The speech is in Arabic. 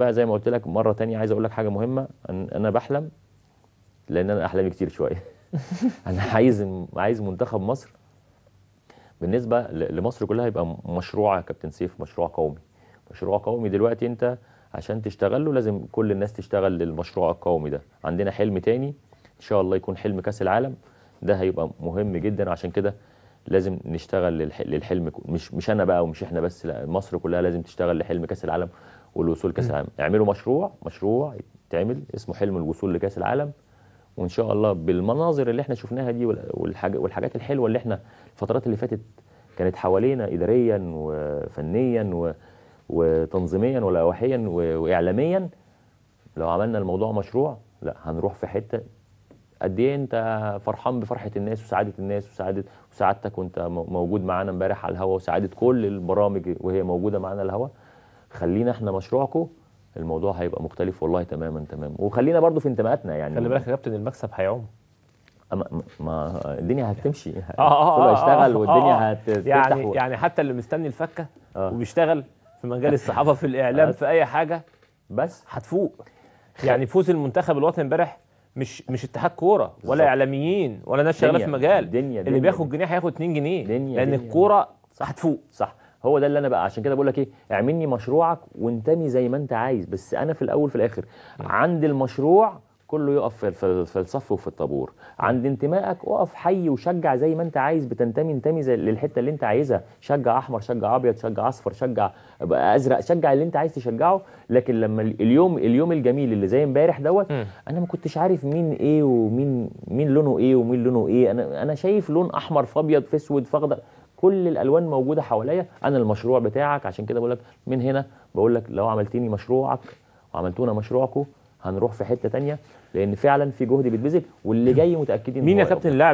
بقى زي ما قلت لك مره تانية عايز اقول لك حاجه مهمه انا بحلم لان انا احلامي كتير شويه انا عايز عايز منتخب مصر بالنسبه لمصر كلها يبقى مشروع يا كابتن سيف مشروع قومي مشروع قومي دلوقتي انت عشان تشتغل له لازم كل الناس تشتغل للمشروع القومي ده عندنا حلم تاني ان شاء الله يكون حلم كاس العالم ده هيبقى مهم جدا عشان كده لازم نشتغل للحلم مش مش انا بقى ومش احنا بس لا مصر كلها لازم تشتغل لحلم كاس العالم والوصول كاس العالم اعملوا مشروع مشروع يتعمل اسمه حلم الوصول لكاس العالم وان شاء الله بالمناظر اللي احنا شفناها دي والحاجات الحلوه اللي احنا الفترات اللي فاتت كانت حوالينا اداريا وفنيا وتنظيميا ولاوحيا واعلاميا لو عملنا الموضوع مشروع لا هنروح في حته قد ايه انت فرحان بفرحه الناس وسعاده الناس وسعاده وسعادتك وانت موجود معانا امبارح على الهوا وسعاده كل البرامج وهي موجوده معانا على الهوا خلينا احنا مشروعكم الموضوع هيبقى مختلف والله تماما تمام وخلينا برضو في انتماءاتنا يعني خلي بالك يا كابتن المكسب هيعوم ما, ما الدنيا هتمشي اه اه اه هيشتغل آه، آه، والدنيا آه. هتفتح يعني و... يعني حتى اللي مستني الفكه آه. وبيشتغل في مجال الصحافه في الاعلام في اي حاجه بس هتفوق يعني فوز المنتخب الوطني امبارح مش مش اتحاد كوره ولا اعلاميين ولا ناس شغاله في مجال دنيا اللي بياخد جنيه هياخد 2 جنيه دنيا لان الكوره هتفوق صح هو ده اللي انا بقى عشان كده بقول لك ايه اعملني مشروعك وانتمي زي ما انت عايز بس انا في الاول في الاخر عند المشروع كله يقف في, الصف وفي الطابور عند انتمائك اقف حي وشجع زي ما انت عايز بتنتمي انتمي زي للحته اللي انت عايزها شجع احمر شجع ابيض شجع اصفر شجع ازرق شجع اللي انت عايز تشجعه لكن لما اليوم اليوم الجميل اللي زي امبارح دوت انا ما كنتش عارف مين ايه ومين مين لونه ايه ومين لونه ايه انا انا شايف لون احمر في ابيض في اسود في اخضر كل الالوان موجوده حواليا انا المشروع بتاعك عشان كده بقول لك من هنا بقول لك لو عملتيني مشروعك وعملتونا مشروعكم هنروح في حته تانية لان فعلا في جهد بيتبذل واللي جاي متاكدين مين يا كابتن لاعب